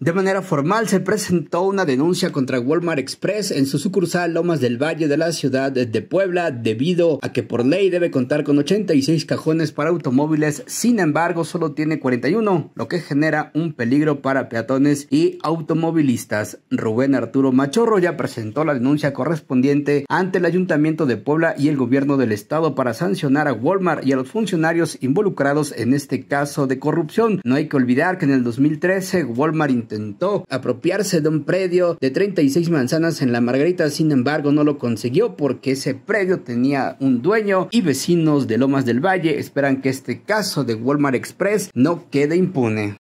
De manera formal se presentó una denuncia contra Walmart Express en su sucursal Lomas del Valle de la ciudad de Puebla debido a que por ley debe contar con 86 cajones para automóviles, sin embargo solo tiene 41, lo que genera un peligro para peatones y automovilistas. Rubén Arturo Machorro ya presentó la denuncia correspondiente ante el Ayuntamiento de Puebla y el gobierno del estado para sancionar a Walmart y a los funcionarios involucrados en este caso de corrupción. No hay que olvidar que en el 2013 Walmart intentó apropiarse de un predio de 36 manzanas en la Margarita, sin embargo no lo consiguió porque ese predio tenía un dueño y vecinos de Lomas del Valle esperan que este caso de Walmart Express no quede impune.